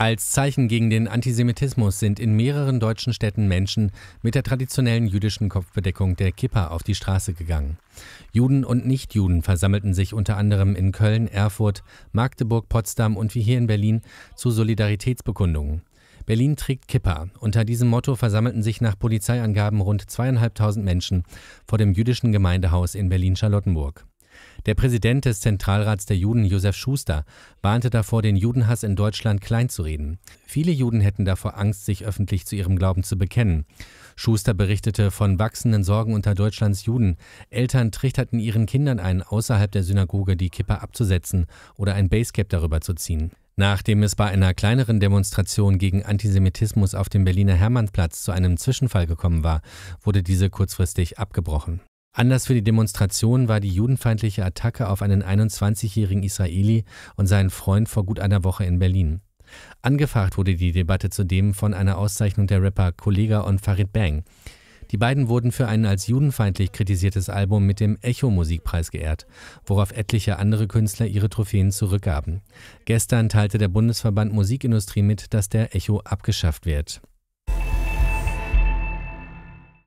Als Zeichen gegen den Antisemitismus sind in mehreren deutschen Städten Menschen mit der traditionellen jüdischen Kopfbedeckung der Kippa auf die Straße gegangen. Juden und Nichtjuden versammelten sich unter anderem in Köln, Erfurt, Magdeburg, Potsdam und wie hier in Berlin zu Solidaritätsbekundungen. Berlin trägt Kippa. Unter diesem Motto versammelten sich nach Polizeiangaben rund zweieinhalbtausend Menschen vor dem jüdischen Gemeindehaus in Berlin-Charlottenburg. Der Präsident des Zentralrats der Juden, Josef Schuster, warnte davor, den Judenhass in Deutschland kleinzureden. Viele Juden hätten davor Angst, sich öffentlich zu ihrem Glauben zu bekennen. Schuster berichtete von wachsenden Sorgen unter Deutschlands Juden. Eltern trichterten ihren Kindern ein, außerhalb der Synagoge die Kippa abzusetzen oder ein Basecap darüber zu ziehen. Nachdem es bei einer kleineren Demonstration gegen Antisemitismus auf dem Berliner Hermannplatz zu einem Zwischenfall gekommen war, wurde diese kurzfristig abgebrochen. Anders für die Demonstration war die judenfeindliche Attacke auf einen 21-jährigen Israeli und seinen Freund vor gut einer Woche in Berlin. Angefragt wurde die Debatte zudem von einer Auszeichnung der Rapper Kollega und Farid Bang. Die beiden wurden für ein als judenfeindlich kritisiertes Album mit dem Echo-Musikpreis geehrt, worauf etliche andere Künstler ihre Trophäen zurückgaben. Gestern teilte der Bundesverband Musikindustrie mit, dass der Echo abgeschafft wird.